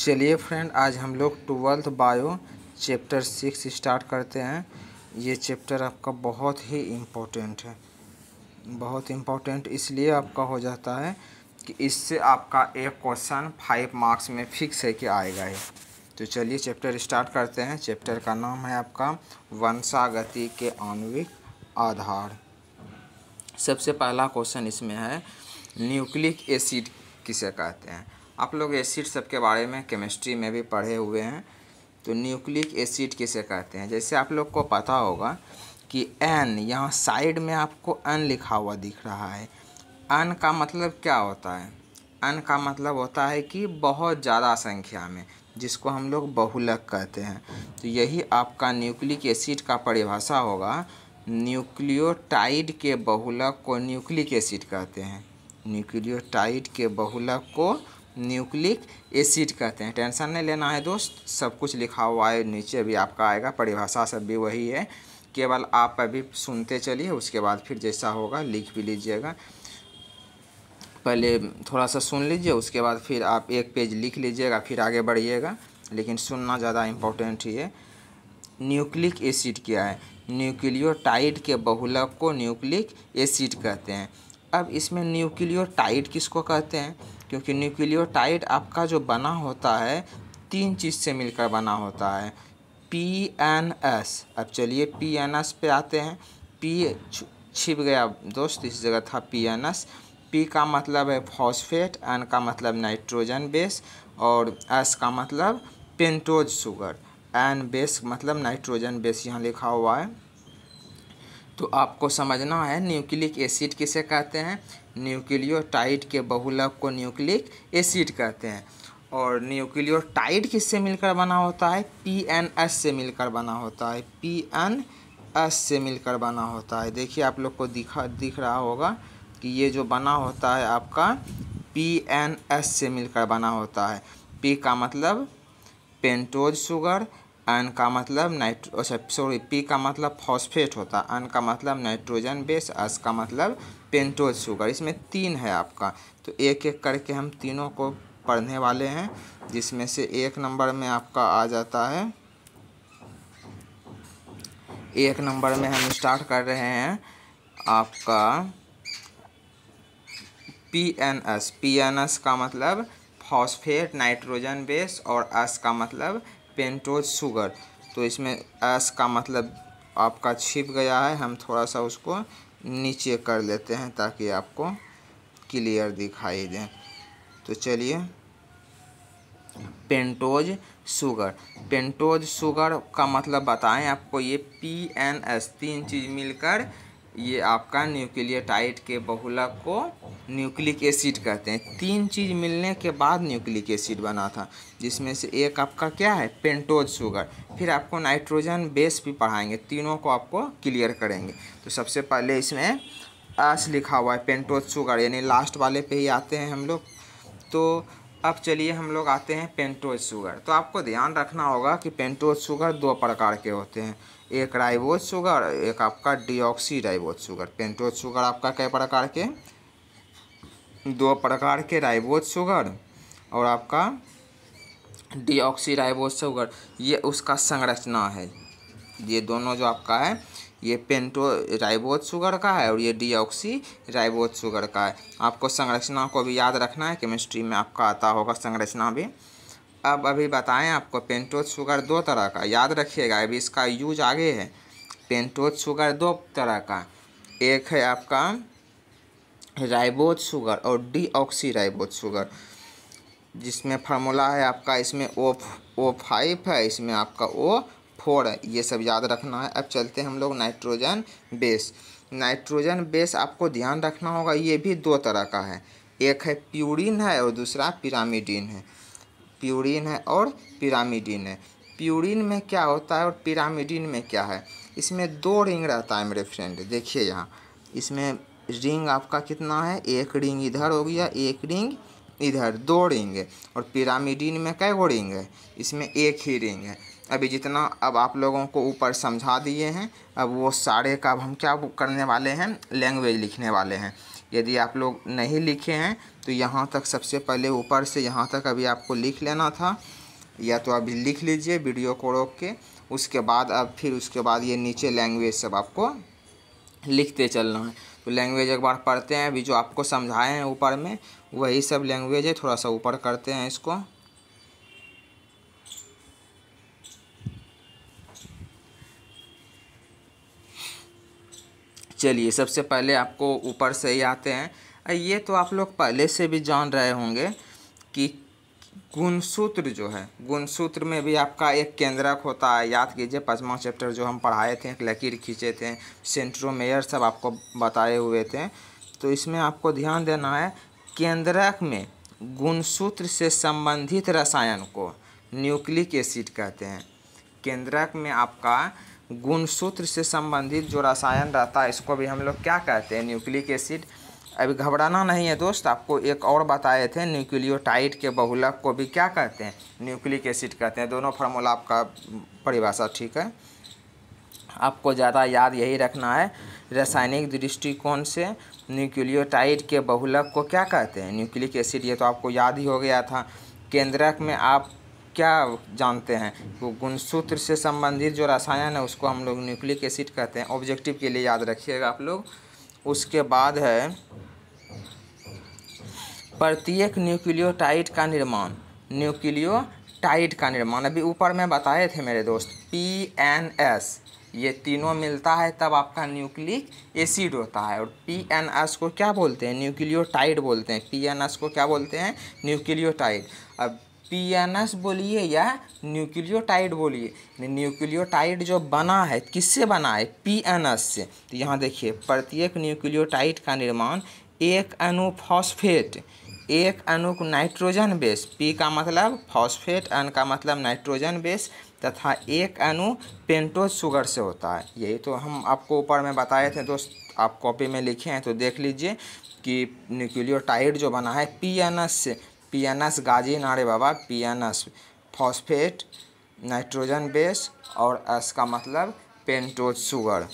चलिए फ्रेंड आज हम लोग twelfth bio chapter six start करते हैं ये चैप्टर आपका बहुत ही इम्पोर्टेंट है बहुत इम्पोर्टेंट इसलिए आपका हो जाता है कि इससे आपका एक क्वेश्चन फाइव मार्क्स में फिक्स है कि आएगा ही तो चलिए चैप्टर स्टार्ट करते हैं चैप्टर का नाम है आपका वंशागति के आणविक आधार सबसे पहला क्वेश्चन इसमें है न्यूक्लिक एसिड किसे कहते हैं आप लोग एसिड सब के बारे में केमिस्ट्री में भी पढ़े हुए हैं तो न्यूक्लिक एसिड किसे कहते हैं जैसे आप लोग को पता होगा कि एन यहाँ साइड में आपको अन लिखा हुआ दिख रहा है अन का मतलब क्या होता है अन का मतलब होता है कि बहुत ज़्यादा संख्या में जिसको हम लोग बहुलक कहते हैं तो यही आपका न्यूक्लिक एसिड का परिभाषा होगा न्यूक्लियोटाइड के बहुलक को न्यूक्लिक एसिड कहते हैं न्यूक्लियोटाइड के बहुलक को न्यूक्लिक एसिड कहते हैं टेंशन नहीं लेना है दोस्त सब कुछ लिखा हुआ है नीचे भी आपका आएगा परिभाषा सब भी वही है केवल आप अभी सुनते चलिए उसके बाद फिर जैसा होगा लिख भी लीजिएगा पहले थोड़ा सा सुन लीजिए उसके बाद फिर आप एक पेज लिख लीजिएगा फिर आगे बढ़िएगा लेकिन सुनना ज़्यादा इम्पोर्टेंट ही है न्यूक्लिक एसिड क्या है न्यूक्लियोटाइड के बहुलक को न्यूक्लिक एसिड कहते हैं अब इसमें न्यूक्लियोटाइड किसको कहते हैं क्योंकि न्यूक्लियोटाइड आपका जो बना होता है तीन चीज़ से मिलकर बना होता है पी एन एस अब चलिए पी एन एस पे आते हैं पी छिप गया दोस्त इस जगह था पी एन एस पी का मतलब है फॉस्फेट एन का मतलब नाइट्रोजन बेस और एस का मतलब पेंटोज शुगर एन बेस मतलब नाइट्रोजन बेस यहाँ लिखा हुआ है तो आपको समझना है न्यूक्लिक एसिड किसे कहते हैं न्यूक्लियोटाइड के बहुलक को न्यूक्लिक एसिड कहते हैं और न्यूक्लियोटाइड किससे मिलकर बना होता है पी एन एस से मिलकर बना होता है पी एन एस से मिलकर बना होता है देखिए आप लोग को दिखा दिख रहा होगा कि ये जो बना होता है आपका पी एन एस से मिलकर बना होता है पी का मतलब पेंटोज शुगर अन का मतलब नाइट्रो सॉरी पी का मतलब फॉस्फेट होता है अन का मतलब नाइट्रोजन बेस अस का मतलब पेंटोज शुगर इसमें तीन है आपका तो एक एक करके हम तीनों को पढ़ने वाले हैं जिसमें से एक नंबर में आपका आ जाता है एक नंबर में हम स्टार्ट कर रहे हैं आपका P N S P N S का मतलब फॉस्फेट नाइट्रोजन बेस और एस का मतलब पेंटोज शुगर तो इसमें एस का मतलब आपका छिप गया है हम थोड़ा सा उसको नीचे कर लेते हैं ताकि आपको क्लियर दिखाई दें तो चलिए पेंटोज शुगर पेंटोज शुगर का मतलब बताएं आपको ये पी एन एस तीन चीज़ मिलकर ये आपका न्यूक्लियोटाइड के बहुलक को न्यूक्लिक एसिड कहते हैं तीन चीज़ मिलने के बाद न्यूक्लिक एसिड बना था जिसमें से एक आपका क्या है पेंटोज शुगर फिर आपको नाइट्रोजन बेस भी पढ़ाएंगे तीनों को आपको क्लियर करेंगे तो सबसे पहले इसमें आस लिखा हुआ है पेंटोज शुगर यानी लास्ट वाले पे ही आते हैं हम लोग तो अब चलिए हम लोग आते हैं पेंटोज शुगर तो आपको ध्यान रखना होगा कि पेंटोज शुगर दो प्रकार के होते हैं एक राइबोज शुगर एक आपका deoxy ribose sugar pentose sugar आपका कई प्रकार के दो प्रकार के राइबोज शुगर और आपका डी सुगर ये उसका संरचना है ये दोनों जो आपका है ये पेंटो राइबोज शुगर का है और ये ऑक्सी राइबोज शुगर का है आपको संरचना को भी याद रखना है केमिस्ट्री में आपका आता होगा संरचना भी अब अभी बताएं आपको पेंटोज शुगर दो तरह का याद रखिएगा अभी इसका यूज आगे है पेंटोज शुगर दो तरह का एक है आपका राइबोज शुगर और ऑक्सी राइबोज शुगर जिसमें फार्मूला है आपका इसमें ओ ओ फाइव है इसमें आपका ओ फोर है ये सब याद रखना है अब चलते हैं हम लोग नाइट्रोजन बेस नाइट्रोजन बेस आपको ध्यान रखना होगा ये भी दो तरह का है एक है प्यूरिन है और दूसरा पिरामिडिन है प्यूरिन है और पिरामिडिन है प्यूरिन में क्या होता है और पिरामिडिन में क्या है इसमें दो रिंग रहता है मेरे फ्रेंड देखिए यहाँ इसमें रिंग आपका कितना है एक रिंग इधर हो गया एक रिंग इधर दो रिंग है और पिरामिडिन में कै गो रिंग है इसमें एक ही रिंग है अभी जितना अब आप लोगों को ऊपर समझा दिए हैं अब वो सारे का अब हम क्या करने वाले हैं लैंग्वेज लिखने वाले हैं यदि आप लोग नहीं लिखे हैं तो यहाँ तक सबसे पहले ऊपर से यहाँ तक अभी आपको लिख लेना था या तो अभी लिख लीजिए वीडियो को रोक के उसके बाद अब फिर उसके बाद ये नीचे लैंग्वेज सब आपको लिखते चलना है तो लैंग्वेज एक बार पढ़ते हैं अभी जो आपको समझाए हैं ऊपर में वही सब लैंग्वेज है थोड़ा सा ऊपर करते हैं इसको चलिए सबसे पहले आपको ऊपर से ही आते हैं ये तो आप लोग पहले से भी जान रहे होंगे कि गुणसूत्र जो है गुणसूत्र में भी आपका एक केंद्रक होता है याद कीजिए पचमा चैप्टर जो हम पढ़ाए थे एक लकीर खींचे थे सेंट्रोमेयर सब आपको बताए हुए थे तो इसमें आपको ध्यान देना है केंद्रक में गुणसूत्र से संबंधित रसायन को न्यूक्लिक एसिड कहते हैं केंद्रक में आपका गुणसूत्र से संबंधित जो रसायन रहता है इसको भी हम लोग क्या कहते हैं न्यूक्लिक एसिड अभी घबराना नहीं है दोस्त आपको एक और बताए थे न्यूक्लियोटाइड के बहुलक को भी क्या कहते हैं न्यूक्लिक एसिड कहते हैं दोनों फार्मूला आपका परिभाषा ठीक है आपको ज़्यादा याद यही रखना है रासायनिक दृष्टिकोण से न्यूक्लियोटाइड के बहुलक को क्या कहते हैं न्यूक्लिक एसिड ये तो आपको याद ही हो गया था केंद्रक में आप क्या जानते हैं वो गुणसूत्र से संबंधित जो रसायन है उसको हम लोग न्यूक्लिक एसिड कहते हैं ऑब्जेक्टिव के लिए याद रखिएगा आप लोग उसके बाद है प्रत्येक न्यूक्लियोटाइड का निर्माण न्यूक्लियोटाइड का निर्माण अभी ऊपर में बताए थे मेरे दोस्त पी एन एस ये तीनों मिलता है तब आपका न्यूक्लिक एसिड होता है और पी एन एस को क्या बोलते हैं न्यूक्लियोटाइड बोलते हैं पी एन एस को क्या बोलते हैं न्यूक्लियोटाइड अब पी एन एस बोलिए या न्यूक्लियोटाइड बोलिए न्यूक्लियोटाइड जो बना है किससे बना है पी एन एस से तो यहाँ देखिए प्रत्येक न्यूक्लियोटाइड का निर्माण एक अनु फॉस्फेट एक अनु नाइट्रोजन बेस पी का मतलब फॉस्फेट एन का मतलब नाइट्रोजन बेस तथा एक अणु पेंटोज शुगर से होता है यही तो हम आपको ऊपर में बताए थे दोस्त आप कॉपी में लिखे हैं तो देख लीजिए कि न्यूक्लियोटाइड जो बना है पी एन एस से पी एन एस गाजी नारे बाबा P N S phosphate nitrogen base और एस का मतलब पेंटोज शुगर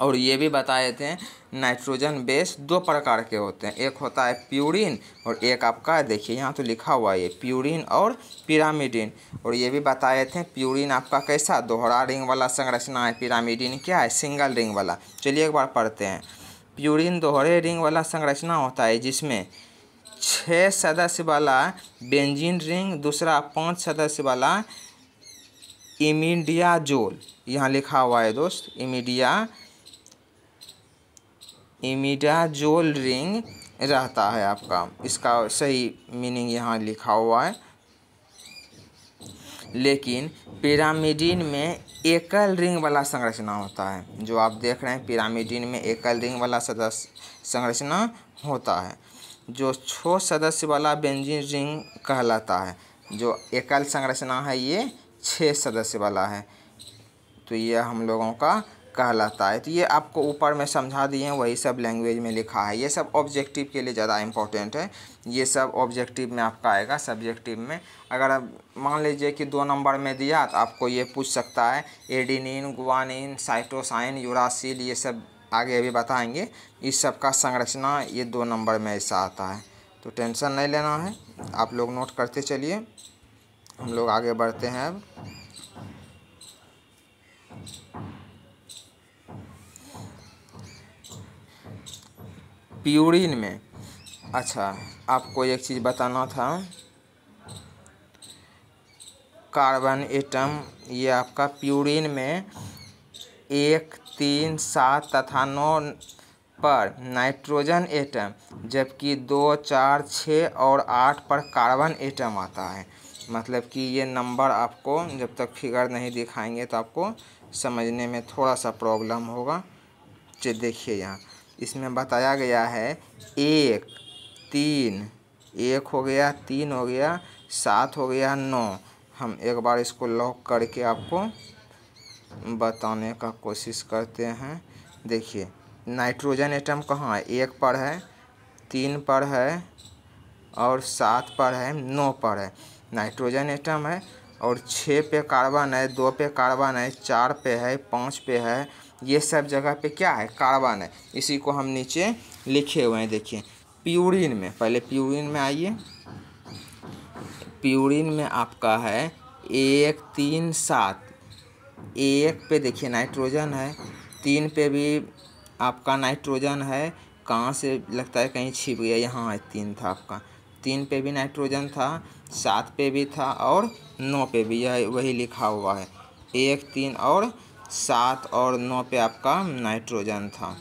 और ये भी बताए थे नाइट्रोजन बेस दो प्रकार के होते हैं एक होता है प्यूरिन और एक आपका देखिए यहाँ तो लिखा हुआ है प्यूरिन और पिरामिडिन और ये भी बताए थे प्यूरिन आपका कैसा दोहरा रिंग वाला संरचना है पिरामिडिन क्या है सिंगल रिंग वाला चलिए एक बार पढ़ते हैं प्यूरिन दोहरे रिंग वाला संरचना होता है जिसमें छः सदस्य वाला बेंजिन रिंग दूसरा पाँच सदस्य वाला इमीडियाजोल यहाँ लिखा हुआ है दोस्त इमीडिया इमिडा जोल रिंग रहता है आपका इसका सही मीनिंग यहाँ लिखा हुआ है लेकिन पिरामिडिन में एकल रिंग वाला संरचना होता है जो आप देख रहे हैं पिरामिडिन में एकल रिंग वाला सदस्य संरचना होता है जो छो सदस्य वाला बेंजीन रिंग कहलाता है जो एकल संरचना है ये छः सदस्य वाला है तो ये हम लोगों का कहलाता है तो ये आपको ऊपर में समझा दिए हैं वही सब लैंग्वेज में लिखा है ये सब ऑब्जेक्टिव के लिए ज़्यादा इंपॉर्टेंट है ये सब ऑब्जेक्टिव में आपका आएगा सब्जेक्टिव में अगर आप मान लीजिए कि दो नंबर में दिया तो आपको ये पूछ सकता है एडिनिन गुआनिन साइटोसाइन यूरासिल ये सब आगे अभी बताएंगे इस सब का संरचना ये दो नंबर में ऐसा आता है तो टेंशन नहीं लेना है आप लोग नोट करते चलिए हम लोग आगे बढ़ते हैं अब प्यूरिन में अच्छा आपको एक चीज़ बताना था कार्बन एटम ये आपका प्यूरिन में एक तीन सात तथा नौ पर नाइट्रोजन एटम जबकि दो चार छः और आठ पर कार्बन एटम आता है मतलब कि ये नंबर आपको जब तक फिगर नहीं दिखाएंगे तो आपको समझने में थोड़ा सा प्रॉब्लम होगा चलिए देखिए यहाँ इसमें बताया गया है एक तीन एक हो गया तीन हो गया सात हो गया नौ हम एक बार इसको लॉक करके आपको बताने का कोशिश करते हैं देखिए नाइट्रोजन एटम कहाँ है एक पर है तीन पर है और सात पर है नौ पर है नाइट्रोजन एटम है और छः पे कार्बन है दो पे कार्बन है चार पे है पाँच पे है ये सब जगह पे क्या है कार्बन है इसी को हम नीचे लिखे हुए हैं देखिए प्यूरिन में पहले प्यूरिन में आइए प्यूरिन में आपका है एक तीन सात एक पे देखिए नाइट्रोजन है तीन पे भी आपका नाइट्रोजन है कहाँ से लगता है कहीं छिप गया यहाँ है तीन था आपका तीन पे भी नाइट्रोजन था सात पे भी था और नौ पे भी यह वही लिखा हुआ है एक तीन और सात और नौ पे आपका नाइट्रोजन था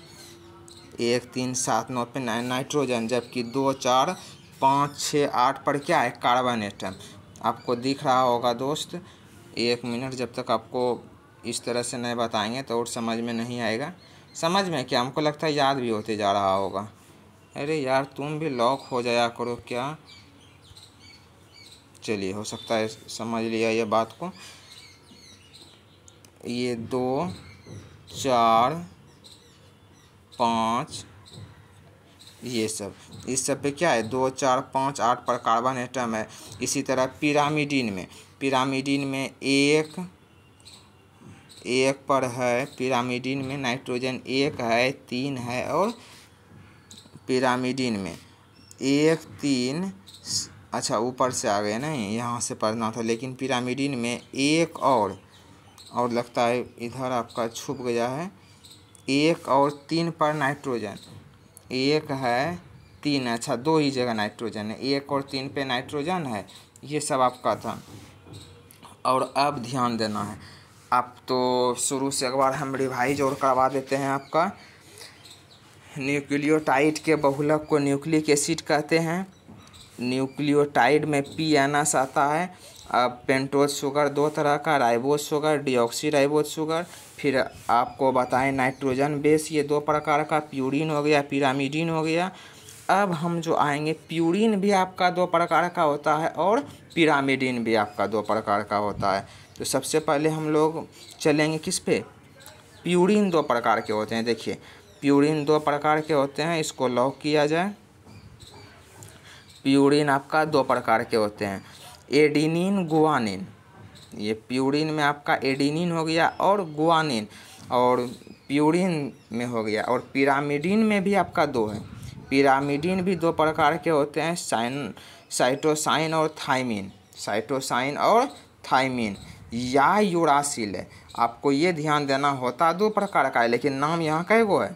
एक तीन सात नौ पे नाइन नाइट्रोजन जबकि दो चार पाँच छः आठ पर क्या है कार्बन एटम आपको दिख रहा होगा दोस्त एक मिनट जब तक आपको इस तरह से नहीं बताएंगे तो और समझ में नहीं आएगा समझ में क्या हमको लगता है याद भी होते जा रहा होगा अरे यार तुम भी लॉक हो जाया करो क्या चलिए हो सकता है समझ लिया ये बात को ये दो चार पाँच ये सब इस सब पे क्या है दो चार पाँच आठ पर कार्बन एटम है इसी तरह पिरामिडिन में पिरामिडिन में एक एक पर है पिरामिडिन में नाइट्रोजन एक है तीन है और पिरामिडिन में एक तीन अच्छा ऊपर से आ गए नहीं यहाँ से पढ़ना था लेकिन पिरामिडिन में एक और और लगता है इधर आपका छुप गया है एक और तीन पर नाइट्रोजन एक है तीन अच्छा दो ही जगह नाइट्रोजन है एक और तीन पे नाइट्रोजन है ये सब आपका था और अब ध्यान देना है आप तो शुरू से एक बार हम रिवाइज और करवा देते हैं आपका न्यूक्लियोटाइड के बहुलक को न्यूक्लिक एसिड कहते हैं न्यूक्लियोटाइड में पी एस आता है अब पेंटोज शुगर दो तरह का ribose sugar deoxy ribose sugar फिर आपको बताएं नाइट्रोजन बेस ये दो प्रकार का प्यूरिन हो गया पिरामिडिन हो गया अब हम जो आएंगे प्यूरिन भी आपका दो प्रकार का होता है और पिरामिडिन भी आपका दो प्रकार का होता है तो सबसे पहले हम लोग चलेंगे किस पे प्यूरिन दो प्रकार के होते हैं देखिए प्यूरिन दो प्रकार के होते हैं इसको लॉक किया जाए प्यूरिन आपका दो प्रकार के होते हैं एडिनिन गुआनिन ये प्यूरिन में आपका एडिनिन हो गया और गुआनिन और प्यूरिन में हो गया और पिरामिडिन में भी आपका दो है पिरामिडिन भी दो प्रकार के होते हैं साइन साइटोसाइन और थाइमिन साइटोसाइन और थाइमिन या यूरासिल है आपको ये ध्यान देना होता दो प्रकार का है लेकिन नाम यहाँ का वो है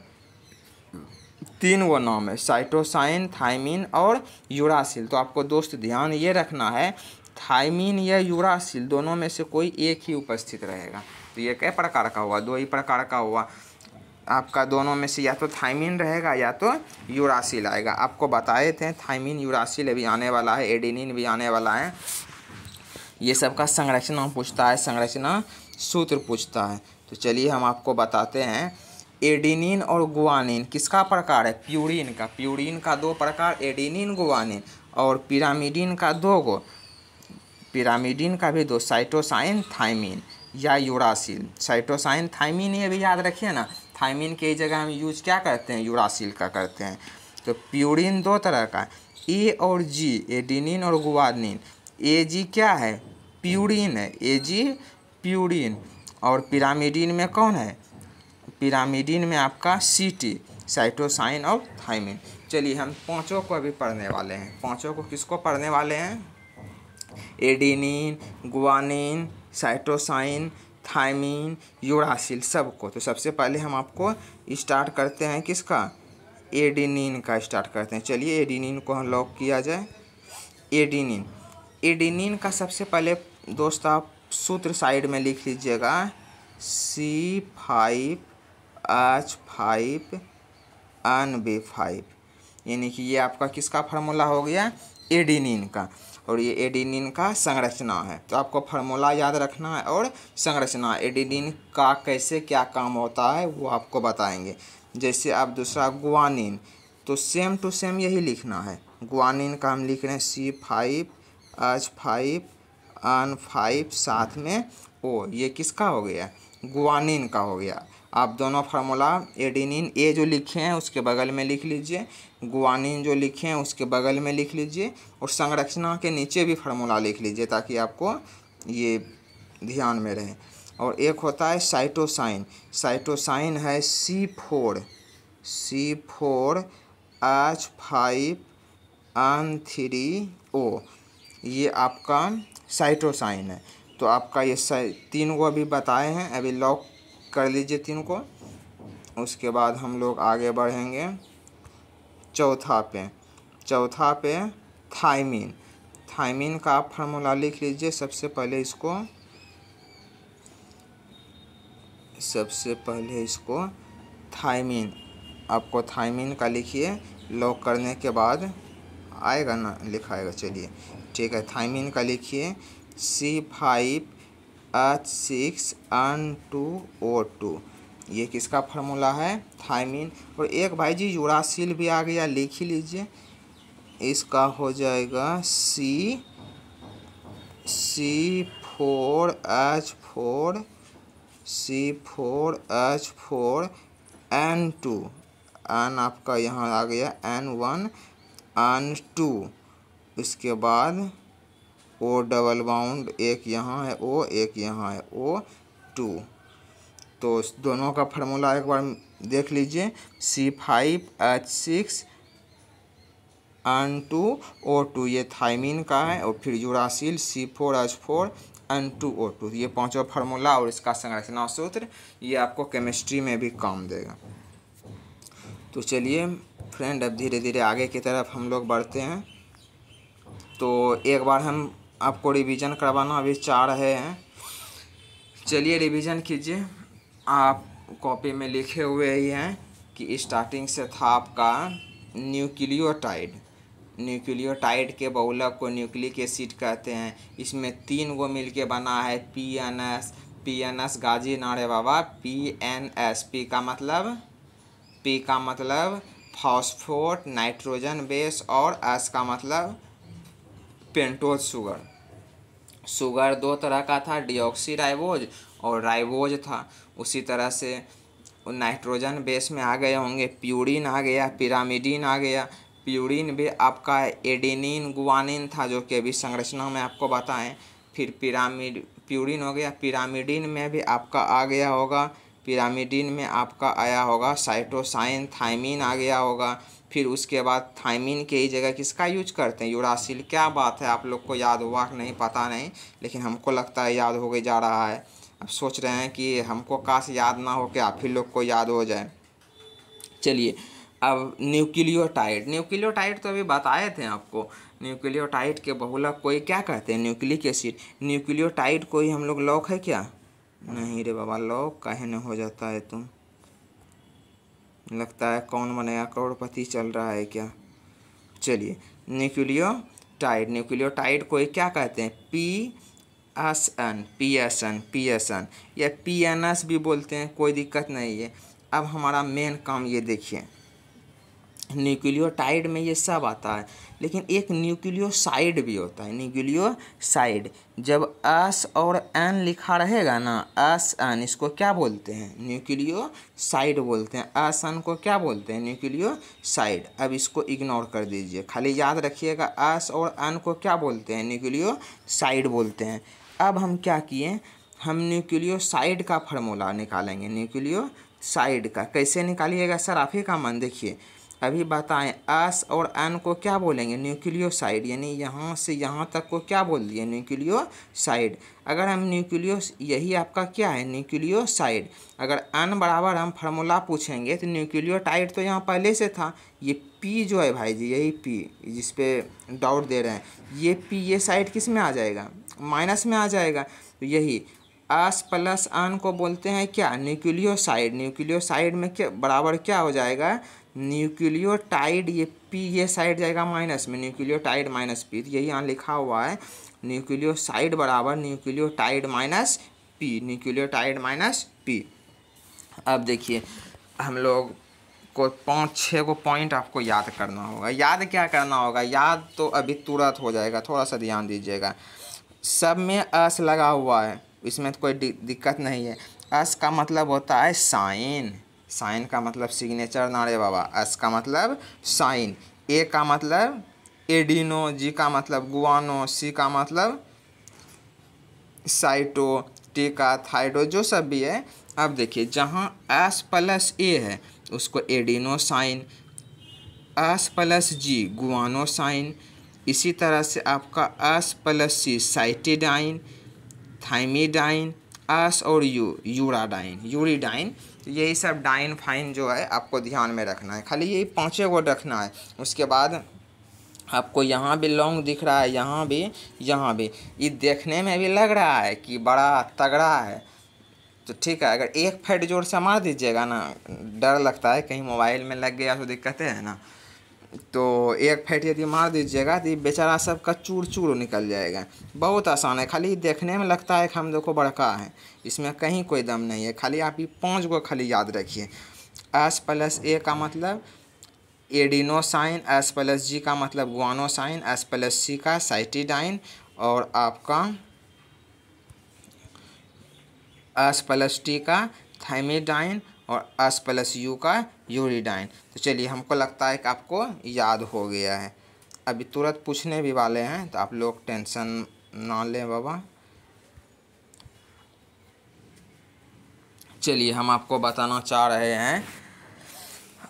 तीन वो नाम है साइटोसाइन थाइमिन और यूरासिल तो आपको दोस्त ध्यान ये रखना है थाइमिन या यूरासिल दोनों में से कोई एक ही उपस्थित रहेगा तो ये कई प्रकार का हुआ दो ही प्रकार का हुआ आपका दोनों में से या तो थाइमिन रहेगा या तो यूरासिल आएगा आपको बताए थे थाइमिन यूरासिल भी आने वाला है एडिनिन भी आने वाला है ये सब का संरचना पूछता है संरचना सूत्र पूछता है तो चलिए हम आपको बताते हैं एडिनिन और गुआनिन किसका प्रकार है प्यूरिन का प्यूरिन का दो प्रकार एडिनिन गुआनिन और पिरामिडिन का दो गो पिरामिडिन का भी दो साइटोसाइन थाइमिन या यूरासिल साइटोसाइन थाइमिन ये भी याद रखिए ना थाइमिन की जगह हम यूज क्या करते हैं यूरासिल का करते हैं तो प्यूरिन दो तरह का ए और जी एडिनिन और गुआनिन ए जी क्या है प्यूरिन है ए जी प्यूरिन और पिरामिडिन में कौन है पिरामिडिन में आपका सी टी साइटोसाइन और थाइमिन चलिए हम पाँचों को अभी पढ़ने वाले हैं पाँचों को किसको पढ़ने वाले हैं adenine guanine cytosine thymine uracil सबको तो सबसे पहले हम आपको स्टार्ट करते हैं किसका एडिनिन का स्टार्ट करते हैं चलिए एडिनिन को हम लॉक किया जाए एडिनिन एडिनिन का सबसे पहले दोस्त आप सूत्र साइड में लिख लीजिएगा C five H five N B five यानी कि ये आपका किसका फार्मूला हो गया एडिनिन का और ये एडिनिन का संरचना है तो आपको फार्मूला याद रखना है और संरचना एडिनिन का कैसे क्या काम होता है वो आपको बताएंगे जैसे आप दूसरा गुआनिन तो सेम टू सेम यही लिखना है गुआनिन का हम लिख रहे हैं C five H five N five साथ में ओ ये किसका हो गया गुआनिन का हो गया आप दोनों फार्मूला एडिनिन ए जो लिखे हैं उसके बगल में लिख लीजिए गुआनिन जो लिखे हैं उसके बगल में लिख लीजिए और संरचना के नीचे भी फार्मूला लिख लीजिए ताकि आपको ये ध्यान में रहे और एक होता है साइटोसाइन साइटोसाइन है C four C four H five N three O ये आपका साइटोसाइन है तो आपका ये तीन को अभी बताए हैं अभी लॉक कर लीजिए तीन को उसके बाद हम लोग आगे बढ़ेंगे चौथा पे चौथा पे थाइमिन थाइमिन का आप फार्मूला लिख लीजिए सबसे पहले इसको सबसे पहले इसको थाइमिन आपको थाइमिन का लिखिए लॉक करने के बाद आएगा ना लिखाएगा चलिए ठीक है थाइमिन का लिखिए C five H six N two O two ये किसका फार्मूला है थाइमिन और एक भाई जी यूरासिल भी आ गया लिख ही लीजिए इसका हो जाएगा C C four H four C four H four N two N आपका यहाँ आ गया एन वन एन टू इसके बाद ओ डबल बाउंड एक यहाँ है ओ एक यहाँ है ओ टू तो दोनों का फार्मूला एक बार देख लीजिए C five H six N two O two ये थाइमिन का है और फिर uracil C four H four N two O two ये पांचों फार्मूला और इसका संरचना सूत्र ये आपको केमिस्ट्री में भी काम देगा तो चलिए फ्रेंड अब धीरे धीरे आगे की तरफ हम लोग बढ़ते हैं तो एक बार हम आपको रिवीजन करवाना अभी चार है चलिए रिवीजन कीजिए आप कॉपी में लिखे हुए ही हैं कि स्टार्टिंग से था आपका न्यूक्लियोटाइड न्यूक्लियोटाइड के बहुलक को न्यूक्लिक एसिड कहते हैं इसमें तीन गो मिल के बना है P N S P N S गाजी नारे बाबा पी एन एस पी का मतलब पी का मतलब फॉस्फोट नाइट्रोजन बेस और एस का मतलब पेंटोज शुगर शुगर दो तरह का था डिऑक्सी राइबोज और राइबोज था उसी तरह से नाइट्रोजन बेस में आ गए होंगे प्यूरिन आ गया पिरामिडिन आ गया प्यूरिन भी आपका एडिनिन गुआनिन था जो कि अभी संरचना में आपको बताएं फिर पिरामिड प्यूरिन हो गया पिरामिडिन में भी आपका आ गया होगा पिरामिडिन में आपका आया होगा साइटोसाइन थाइमिन आ गया होगा फिर उसके बाद थाइमिन के ही जगह किसका यूज करते हैं यूरासिल क्या बात है आप लोग को याद हुआ नहीं पता नहीं लेकिन हमको लगता है याद हो गई जा रहा है अब सोच रहे हैं कि हमको काश याद ना हो कि आप ही लोग को याद हो जाए चलिए अब न्यूक्लियोटाइड न्यूक्लियोटाइड तो अभी बताए थे आपको न्यूक्लियोटाइड के बहुला कोई क्या कहते हैं न्यूक्लिक एसिड न्यूक्लियोटाइड कोई हम लोग लॉक है क्या नहीं रे बाबा लॉक काहे न हो जाता है तुम लगता है कौन बनेगा करोड़पति चल रहा है क्या चलिए न्यूक्लियो न्यूक्लियो टाइड को क्या कहते हैं P S N P S N P S N या पी एन एस भी बोलते हैं कोई दिक्कत नहीं है अब हमारा मेन काम ये देखिए न्यूक्लियोटाइड में ये सब आता है लेकिन एक न्यूक्लियोसाइड भी होता है न्यूक्लियोसाइड जब एस और एन लिखा रहेगा ना एस एन इसको क्या बोलते हैं न्यूक्लियोसाइड बोलते हैं एस एन को क्या बोलते हैं न्यूक्लियोसाइड अब इसको इग्नोर कर दीजिए खाली याद रखिएगा एस और एन को क्या बोलते हैं न्यूक्लियोसाइड बोलते हैं अब हम क्या किए हम न्यूक्लियोसाइड का फार्मूला निकालेंगे न्यूक्लियोसाइड का कैसे निकालिएगा सर आप ही का मन देखिए अभी बताएं एस और एन को क्या बोलेंगे न्यूक्लियोसाइड यानी यहाँ से यहाँ तक को क्या बोल दिया न्यूक्लियोसाइड अगर हम न्यूक्लियो यही आपका क्या है न्यूक्लियोसाइड अगर अन बराबर हम फार्मूला पूछेंगे तो न्यूक्लियोटाइड तो यहाँ पहले से था ये पी जो है भाई जी यही पी जिस पे डाउट दे रहे हैं ये पी ये साइड किस में आ जाएगा माइनस में आ जाएगा तो यही एस प्लस एन को बोलते हैं क्या न्यूक्लियोसाइड न्यूक्लियोसाइड में क्या बराबर क्या हो जाएगा न्यूक्लियोटाइड ये पी ये साइड जाएगा माइनस में न्यूक्लियोटाइड माइनस पी तो यही यहाँ लिखा हुआ है न्यूक्लियोसाइड बराबर nucleotide minus P nucleotide minus P अब देखिए हम लोग को पाँच छः को पॉइंट आपको याद करना होगा याद क्या करना होगा याद तो अभी तुरंत हो जाएगा थोड़ा सा ध्यान दीजिएगा सब में अस लगा हुआ है इसमें तो कोई दिक्कत नहीं है अस का मतलब होता है साइन साइन का मतलब सिग्नेचर ना रे बाबा एस का मतलब साइन ए का मतलब एडिनो जी का मतलब गुआनो सी का मतलब साइटो का थाइडो जो सब भी है अब देखिए जहाँ एस प्लस ए है उसको adenosine S plus G guanosine इसी तरह से आपका S plus C cytidine thymidine S और यू यूराडाइन यूरिडाइन तो यही सब डाइन फाइन जो है आपको ध्यान में रखना है खाली यही पाँचे को रखना है उसके बाद आपको यहाँ भी लॉन्ग दिख रहा है यहाँ भी यहाँ भी ये देखने में भी लग रहा है कि बड़ा तगड़ा है तो ठीक है अगर एक फेट जोर से मार दीजिएगा ना डर लगता है कहीं मोबाइल में लग गया तो दिक्कतें हैं ना तो एक फेट यदि मार दीजिएगा तो बेचारा सबका चूर चूर निकल जाएगा बहुत आसान है खाली देखने में लगता है कि हम देखो बड़का है इसमें कहीं कोई दम नहीं है खाली आप ये पाँच को खाली याद रखिए एस प्लस ए का मतलब adenosine S plus G का मतलब guanosine S plus C का साइटिडाइन और आपका एस प्लस टी का थाइमिडाइन और एस प्लस यू का यूरिडाइन तो चलिए हमको लगता है कि आपको याद हो गया है अभी तुरंत पूछने भी वाले हैं तो आप लोग टेंशन ना लें बाबा चलिए हम आपको बताना चाह रहे हैं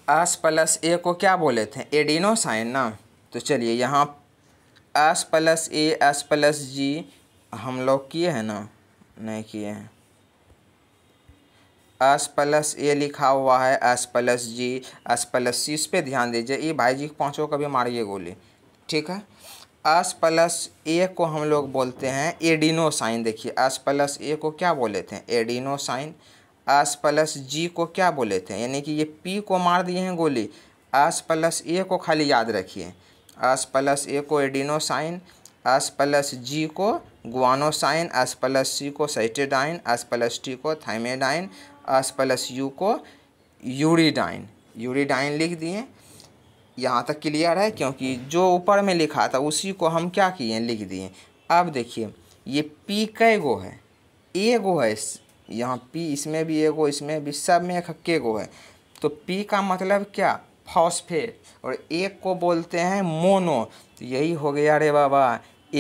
एस प्लस ए को क्या बोले थे एडिनो साइन ना तो चलिए यहाँ S plus A S plus G हम लोग किए हैं ना नहीं किए हैं एस प्लस ए लिखा हुआ है S plus G S plus C इस पर ध्यान दीजिए ये भाई जी पाँचों कभी मारिए गोली ठीक है एस प्लस ए को हम लोग बोलते हैं एडिनो साइन देखिए एस प्लस ए को क्या बोले थे adenosine S plus G को क्या बोले थे यानी कि ये पी को मार दिए हैं गोली एस प्लस ए को खाली याद रखिए एस प्लस ए को एडिनोसाइन एस प्लस जी को गुआनोसाइन एस प्लस सी को साइटेडाइन एस प्लस टी को थाइमेडाइन एस प्लस यू को यूरिडाइन यूरिडाइन लिख दिए यहाँ तक क्लियर है क्योंकि जो ऊपर में लिखा था उसी को हम क्या किए लिख दिए अब देखिए ये पी कै गो है ए गो है यहाँ पी इसमें भी एगो इसमें भी सब में एक हक्के को है तो पी का मतलब क्या फॉस्फेट और एक को बोलते हैं मोनो तो यही हो गया रे बाबा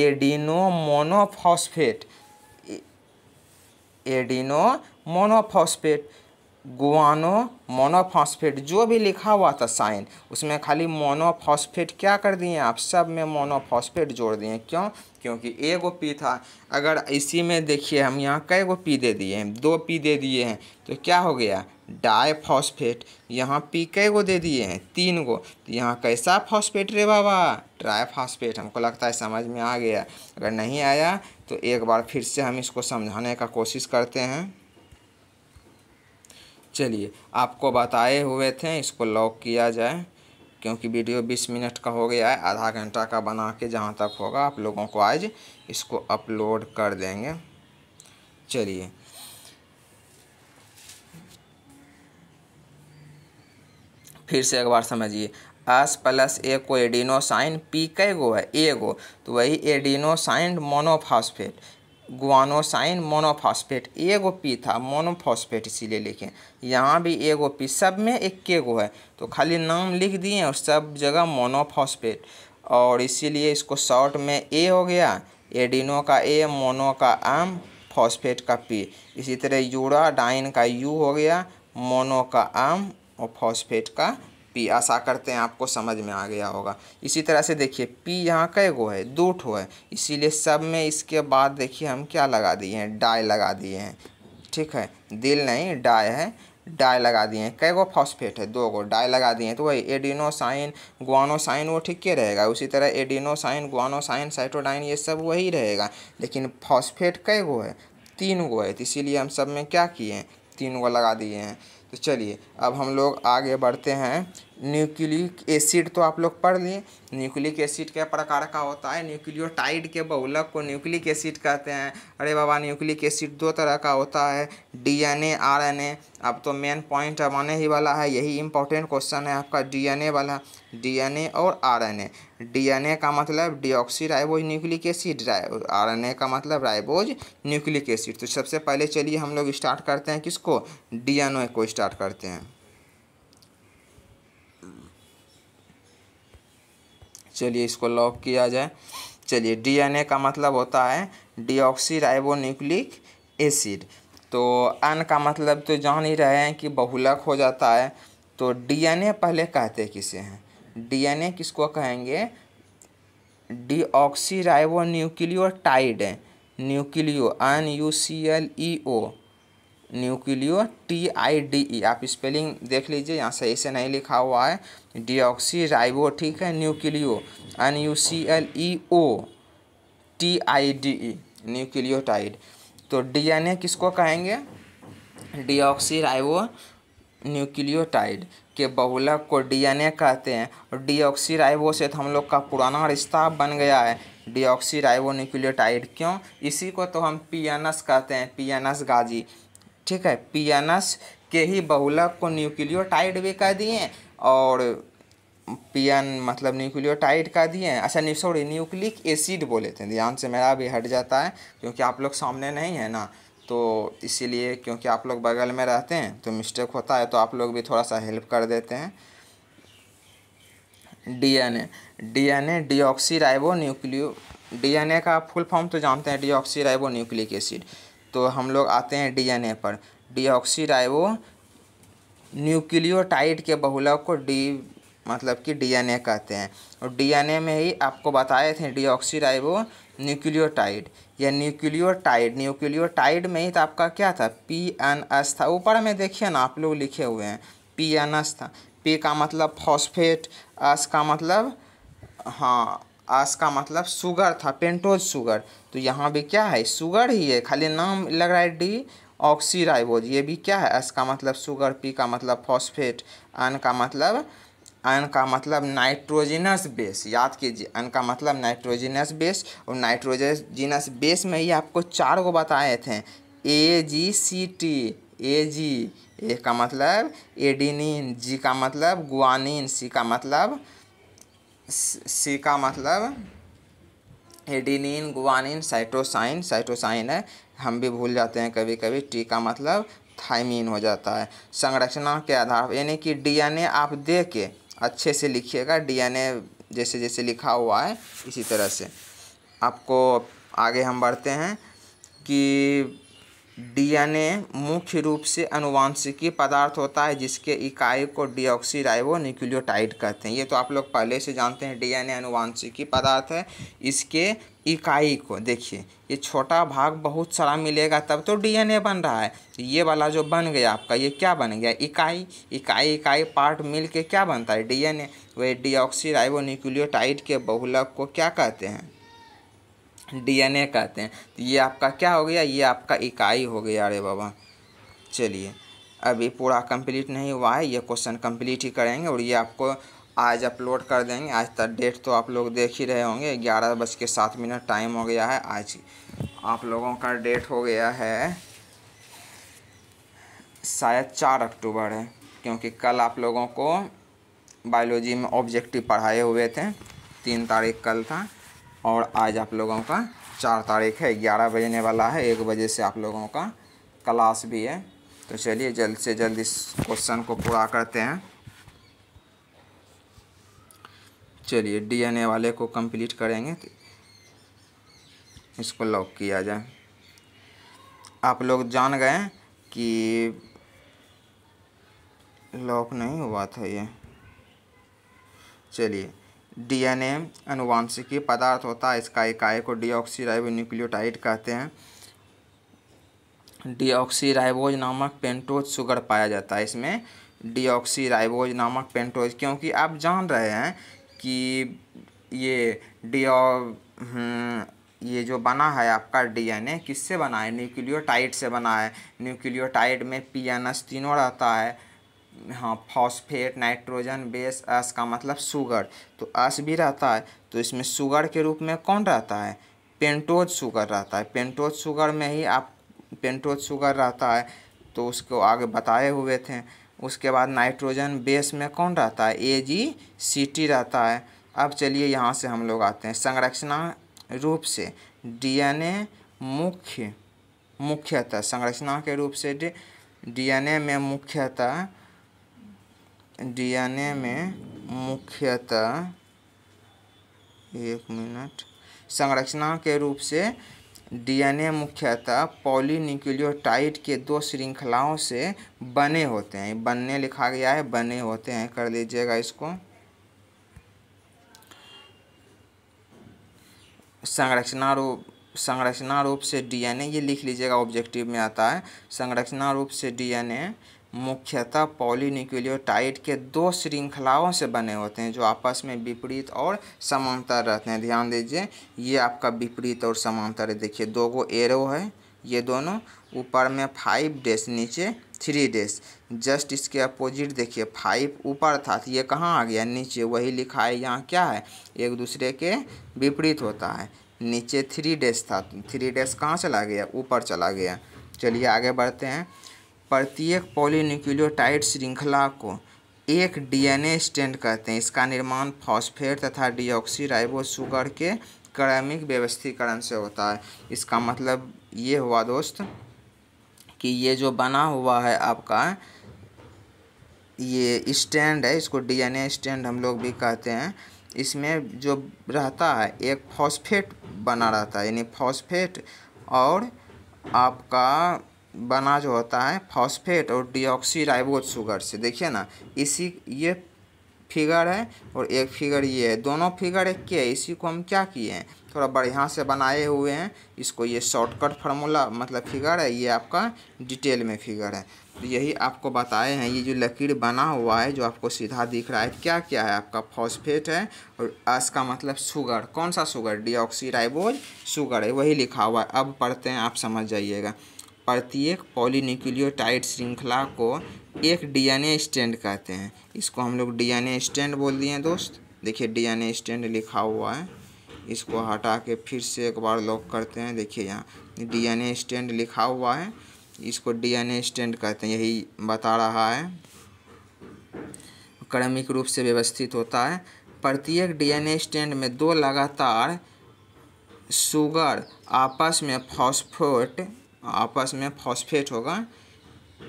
adeno monophosphate adeno monophosphate guano monophosphate जो भी लिखा हुआ था साइन उसमें खाली मोनोफॉस्फेट क्या कर दिए आप सब में मोनोफॉस्फेट जोड़ दिए क्यों क्योंकि ए गो पी था अगर इसी में देखिए हम यहाँ कई गो पी दे दिए हैं दो पी दे दिए हैं तो क्या हो गया डाईफॉस्फेट यहाँ पी कई गो दे दिए हैं तीन गो तो यहाँ कैसा फॉस्फेट रे बाबा ट्राईफॉस्फेट हमको लगता है समझ में आ गया अगर नहीं आया तो एक बार फिर से हम इसको समझाने का कोशिश करते हैं चलिए आपको बताए हुए थे इसको लॉक किया जाए क्योंकि वीडियो 20 मिनट का हो गया है आधा घंटा का बना के जहाँ तक होगा आप लोगों को आज इसको अपलोड कर देंगे चलिए फिर से एक बार समझिए एस प्लस ए को एडिनोसाइन पी कै गो है ए गो तो वही एडिनोसाइन मोनोफॉस्फेट ग्वानोसाइन मोनोफॉस्फेट एगो पी था मोनोफॉस्फेट इसीलिए लिखे यहाँ भी एगो पी सब में एक गो है तो खाली नाम लिख दिए और सब जगह मोनोफॉस्फेट और इसीलिए इसको शॉर्ट में ए हो गया एडिनो का ए मोनो का आम फॉस्फेट का पी इसी तरह यूरा डाइन का यू हो गया मोनो का आम और फॉस्फेट का पी आशा करते हैं आपको समझ में आ गया होगा इसी तरह से देखिए पी यहाँ कई गो है दो ठो है इसीलिए सब में इसके बाद देखिए हम क्या लगा दिए हैं डाई लगा दिए हैं ठीक है दिल नहीं डाई है डाय लगा दिए हैं कई गो फॉस्फेट है दो गो डाई लगा दिए हैं तो वही एडिनोसाइन गुआनोसाइन वो ठीक के रहेगा उसी तरह एडिनोसाइन गुआनोसाइन साइटोडाइन ये सब वही रहेगा लेकिन फॉस्फेट कई गो है तीन गो है तो इसीलिए हम सब में क्या किए हैं तीन गो लगा दिए हैं तो चलिए अब हम लोग आगे बढ़ते हैं न्यूक्लिक एसिड तो आप लोग पढ़ लिए न्यूक्लिक एसिड क्या प्रकार का होता है न्यूक्लियोटाइड के बहुलक को न्यूक्लिक एसिड कहते हैं अरे बाबा न्यूक्लिक एसिड दो तरह का होता है डीएनए आरएनए अब तो मेन पॉइंट अब आने ही वाला है यही इंपॉर्टेंट क्वेश्चन है आपका डीएनए वाला डीएनए और आर डीएनए का मतलब deoxy ribose nucleic acid RNA का मतलब राइबोज न्यूक्लिक एसिड तो सबसे पहले चलिए हम लोग स्टार्ट करते हैं किसको डी को स्टार्ट करते हैं चलिए इसको लॉक किया जाए चलिए डीएनए का मतलब होता है डिऑक्सीराइबोन्यूक्लिक एसिड तो अन का मतलब तो जान ही रहे हैं कि बहुलक हो जाता है तो डीएनए पहले कहते किसे हैं डीएनए किसको कहेंगे deoxyribonucleotide nucleo N U C L E O nucleo T I D E आप स्पेलिंग देख लीजिए यहाँ सही से नहीं लिखा हुआ है डीऑक्सी राइबो ठीक है nucleo N U C L E O T I D E nucleotide तो डीएनए किसको कहेंगे डीऑक्सी राइबो न्यूक्लियोटाइड के बहुलक को डीएनए कहते हैं और डीऑक्सीराइबो से तो हम लोग का पुराना रिश्ता बन गया है राइबो न्यूक्लियोटाइड क्यों इसी को तो हम पीएनएस कहते हैं पीएनएस गाजी ठीक है पियानस के ही बहुलक को न्यूक्लियोटाइड भी कह दिए और पियन मतलब न्यूक्लियोटाइड का दिए हैं अच्छा सॉरी न्यूक्लिक एसिड बोले थे ध्यान से मेरा भी हट जाता है क्योंकि आप लोग सामने नहीं है ना तो इसीलिए क्योंकि आप लोग बगल में रहते हैं तो मिस्टेक होता है तो आप लोग भी थोड़ा सा हेल्प कर देते हैं DNA DNA deoxy ribo nucleo DNA का फुल फॉर्म तो जानते हैं डी न्यूक्लिक एसिड तो हम लोग आते हैं डीएनए पर डिऑक्सीराइबो न्यूक्लियोटाइड के बहुलक को डी मतलब कि डीएनए कहते हैं और डीएनए में ही आपको बताए थे डिऑक्सीराइबो न्यूक्लियोटाइड या न्यूक्लियोटाइड न्यूक्लियोटाइड में ही तो आपका क्या था पी एन एस था ऊपर में देखिए ना आप लोग लिखे हुए हैं पी एन एस था पी का मतलब फॉस्फेट एस का मतलब हाँ एस का मतलब शुगर था पेंटोज शुगर तो यहाँ भी क्या है शुगर ही है खाली नाम लग रहा है डी ऑक्सीराइबोज ये भी क्या है एस का मतलब शुगर पी का मतलब फॉस्फेट एन का मतलब अन का मतलब नाइट्रोजिनस बेस याद कीजिए अन का मतलब नाइट्रोजिनस बेस और नाइट्रोजिनस बेस में ही आपको चार गो बताए थे ए जी सी टी ए जी ए का मतलब एडिनिन जी का मतलब गुआनिन सी का मतलब सी का मतलब एडिनिन गुआनिन साइटोसाइन साइटोसाइन है हम भी भूल जाते हैं कभी कभी टी का मतलब थाइमिन हो जाता है संरचना के आधार पर यानी कि डीएनए आप दे के अच्छे से लिखिएगा डीएनए जैसे जैसे लिखा हुआ है इसी तरह से आपको आगे हम बढ़ते हैं कि डीएनए मुख्य रूप से अनुवांशिकी पदार्थ होता है जिसके इकाई को डीऑक्सी न्यूक्लियोटाइड कहते हैं ये तो आप लोग पहले से जानते हैं डीएनए अनुवांशिकी पदार्थ है इसके इकाई को देखिए ये छोटा भाग बहुत सारा मिलेगा तब तो डीएनए बन रहा है ये वाला जो बन गया आपका ये क्या बन गया इकाई इकाई इकाई पार्ट मिल के क्या बनता है डी वही ए राइबो न्यूक्लियोटाइड के बहुलक को क्या कहते हैं डीएनए कहते हैं तो ये आपका क्या हो गया ये आपका इकाई हो गया अरे बाबा चलिए अभी पूरा कंप्लीट नहीं हुआ है ये क्वेश्चन कंप्लीट ही करेंगे और ये आपको आज अपलोड कर देंगे आज तक डेट तो आप लोग देख ही रहे होंगे ग्यारह बज के सात मिनट टाइम हो गया है आज आप लोगों का डेट हो गया है शायद चार अक्टूबर है क्योंकि कल आप लोगों को बायोलॉजी में ऑब्जेक्टिव पढ़ाए हुए थे तीन तारीख कल था और आज आप लोगों का चार तारीख है ग्यारह बजने वाला है एक बजे से आप लोगों का क्लास भी है तो चलिए जल्द से जल्द इस क्वेश्चन को पूरा करते हैं चलिए डीएनए वाले को कंप्लीट करेंगे तो इसको लॉक किया जाए आप लोग जान गए कि लॉक नहीं हुआ था ये चलिए डीएनए अनुवांशिकीय पदार्थ होता है इसका इकाई को डीऑक्सीराइबो न्यूक्लियोटाइड कहते हैं डीऑक्सीराइबोज नामक पेंटोज शुगर पाया जाता है इसमें डीऑक्सीराइबोज नामक पेंटोज क्योंकि आप जान रहे हैं कि ये डीओ हम्म, ये जो बना है आपका डीएनए किससे बना है न्यूक्लियोटाइड से बना है न्यूक्लियोटाइड में पी एन एस तीनों रहता है हाँ फॉस्फेट नाइट्रोजन बेस अस का मतलब शुगर तो अस भी रहता है तो इसमें शुगर के रूप में कौन रहता है पेंटोज शुगर रहता है पेंटोज शुगर में ही आप पेंटोज शुगर रहता है तो उसको आगे बताए हुए थे उसके बाद नाइट्रोजन बेस में कौन रहता है ए जी सी टी रहता है अब चलिए यहाँ से हम लोग आते हैं संरचना रूप से डीएनए मुख्य मुख्यतः संरचना के रूप से डीएनए में मुख्यतः डीएनए में मुख्यतः एक मिनट संरचना के रूप से डीएनए मुख्यतः पॉलीन्यूक्लियोटाइड के दो श्रृंखलाओं से बने होते हैं बनने लिखा गया है बने होते हैं कर लीजिएगा इसको संरचना रूप संरचना रूप से डीएनए ये लिख लीजिएगा ऑब्जेक्टिव में आता है संरचना रूप से डीएनए मुख्यतः पॉलीन्यूक्लियोटाइड के दो श्रृंखलाओं से बने होते हैं जो आपस में विपरीत और समांतर रहते हैं ध्यान दीजिए ये आपका विपरीत और समांतर है देखिए दो गो एरो है ये दोनों ऊपर में फाइव डेस नीचे थ्री डेस जस्ट इसके अपोजिट देखिए फाइव ऊपर था तो ये कहाँ आ गया नीचे वही लिखा है यहाँ क्या है एक दूसरे के विपरीत होता है नीचे थ्री डेस था थ्री तो डेस कहाँ चला गया ऊपर चला गया चलिए आगे बढ़ते हैं प्रत्येक पॉलीन्यूक्लियोटाइड श्रृंखला को एक डीएनए स्टैंड कहते हैं इसका निर्माण फॉस्फेट तथा डिऑक्सीराइबो शुगर के क्रमिक व्यवस्थीकरण से होता है इसका मतलब ये हुआ दोस्त कि ये जो बना हुआ है आपका ये स्टैंड है इसको डीएनए स्टैंड हम लोग भी कहते हैं इसमें जो रहता है एक फॉस्फेट बना रहता है यानी फॉस्फेट और आपका बना जो होता है फॉस्फेट और डिऑक्सी राइबोज शुगर से देखिए ना इसी ये फिगर है और एक फिगर ये है दोनों फिगर एक के है इसी को हम क्या किए हैं थोड़ा बढ़िया से बनाए हुए हैं इसको ये शॉर्टकट फार्मूला मतलब फिगर है ये आपका डिटेल में फिगर है तो यही आपको बताए हैं ये जो लकीर बना हुआ है जो आपको सीधा दिख रहा है क्या क्या है आपका फॉस्फेट है और अस का मतलब शुगर कौन सा शुगर डिऑक्सी राइबोज शुगर है वही लिखा हुआ है अब पढ़ते हैं आप समझ जाइएगा प्रत्येक पॉलीन्यूक्लियोटाइड श्रृंखला को एक डीएनए स्टैंड कहते हैं इसको हम लोग डीएनए स्टैंड बोल दिए दोस्त देखिए डीएनए स्टैंड लिखा हुआ है इसको हटा के फिर से एक बार लॉक करते हैं देखिए यहाँ डीएनए स्टैंड लिखा हुआ है इसको डीएनए स्टैंड कहते हैं यही बता रहा है क्रमिक रूप से व्यवस्थित होता है प्रत्येक डीएनए स्टैंड में दो लगातार शुगर आपस में फॉस्फोट आपस में फॉस्फेट होगा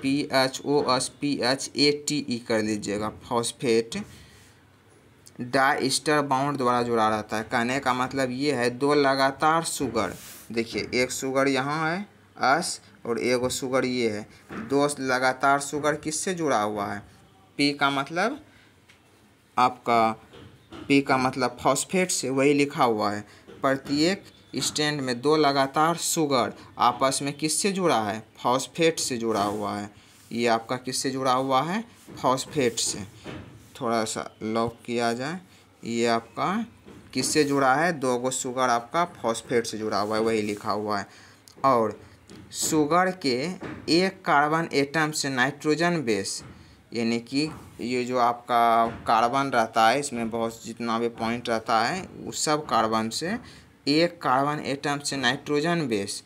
P H O S P H A T E कर लीजिएगा फॉस्फेट डाइस्टर बाउंड द्वारा जुड़ा रहता है कहने का मतलब ये है दो लगातार शुगर देखिए एक शुगर यहाँ है एस और एगो शुगर ये है दो लगातार शुगर किससे जुड़ा हुआ है पी का मतलब आपका पी का मतलब फॉस्फेट से वही लिखा हुआ है प्रत्येक स्टैंड में दो लगातार सुगर आपस में किससे जुड़ा है फॉस्फेट से जुड़ा हुआ है ये आपका किससे जुड़ा हुआ है फॉस्फेट से थोड़ा सा लॉक किया जाए ये आपका किससे जुड़ा है दो गो शुगर आपका फॉस्फेट से जुड़ा हुआ है वही लिखा हुआ है और शुगर के एक कार्बन एटम से नाइट्रोजन बेस यानी कि ये जो आपका कार्बन रहता है इसमें बहुत जितना भी पॉइंट रहता है उस सब कार्बन से एक कार्बन एटम से नाइट्रोजन बेस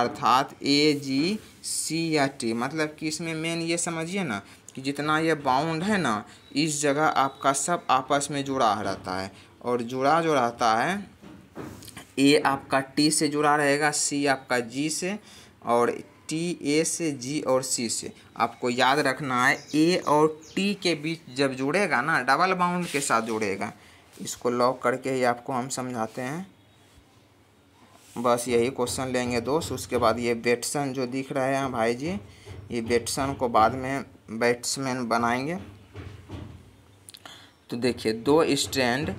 अर्थात ए जी सी या टी मतलब कि इसमें मेन ये समझिए ना कि जितना ये बाउंड है ना इस जगह आपका सब आपस में जुड़ा रहता है और जुड़ा जो रहता है ए आपका टी से जुड़ा रहेगा सी आपका जी से और टी ए से जी और सी से आपको याद रखना है ए और टी के बीच जब जुड़ेगा ना डबल बाउंड के साथ जुड़ेगा इसको लॉक करके ही आपको हम समझाते हैं बस यही क्वेश्चन लेंगे दोस्त उसके बाद ये बैट्सन जो दिख रहे हैं भाई जी ये बैट्सन को बाद में बैट्समैन बनाएंगे तो देखिए दो स्टैंड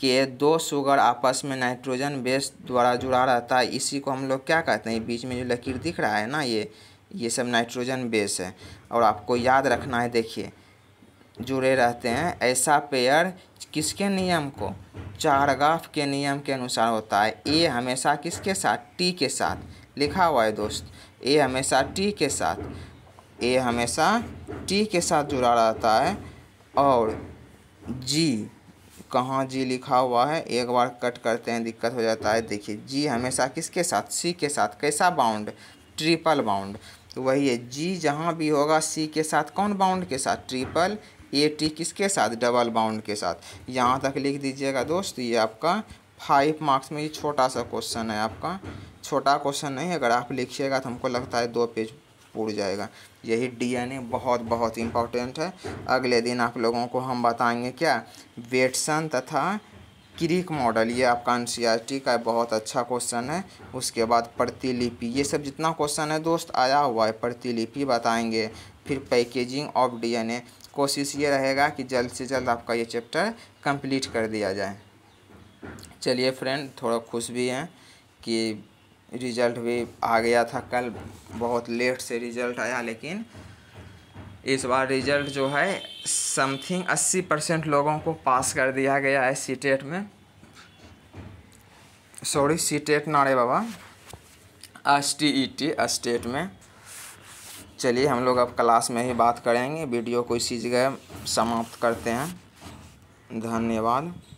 के दो शुगर आपस में नाइट्रोजन बेस द्वारा जुड़ा रहता है इसी को हम लोग क्या कहते हैं बीच में जो लकीर दिख रहा है ना ये ये सब नाइट्रोजन बेस है और आपको याद रखना है देखिए जुड़े रहते हैं ऐसा पेयर किसके नियम को चारगाफ के नियम के अनुसार होता है ए हमेशा किसके साथ टी के साथ लिखा हुआ है दोस्त ए हमेशा टी के साथ ए हमेशा टी के साथ जुड़ा रहता है और जी कहाँ जी लिखा हुआ है एक बार कट करते हैं दिक्कत हो जाता है देखिए जी हमेशा किसके साथ सी के साथ कैसा बाउंड ट्रिपल बाउंड तो वही है जी जहाँ भी होगा सी के साथ कौन बाउंड के साथ ट्रिपल ए टी किसके साथ डबल बाउंड के साथ यहाँ तक लिख दीजिएगा दोस्त ये आपका फाइव मार्क्स में ये छोटा सा क्वेश्चन है आपका छोटा क्वेश्चन नहीं अगर आप लिखिएगा तो हमको लगता है दो पेज पूर जाएगा यही डीएनए बहुत बहुत इम्पोर्टेंट है अगले दिन आप लोगों को हम बताएंगे क्या वेटसन तथा क्रिक मॉडल ये आपका एन का बहुत अच्छा क्वेश्चन है उसके बाद प्रतिलिपि ये सब जितना क्वेश्चन है दोस्त आया हुआ है प्रतिलिपि बताएंगे फिर पैकेजिंग ऑफ डीएनए कोशिश ये रहेगा कि जल्द से जल्द आपका ये चैप्टर कंप्लीट कर दिया जाए चलिए फ्रेंड थोड़ा खुश भी हैं कि रिजल्ट भी आ गया था कल बहुत लेट से रिजल्ट आया लेकिन इस बार रिजल्ट जो है समथिंग अस्सी परसेंट लोगों को पास कर दिया गया है सी टेट e में सॉरी सी टेट नारे बाबा S T E T state में चलिए हम लोग अब क्लास में ही बात करेंगे वीडियो को इसी जगह समाप्त करते हैं धन्यवाद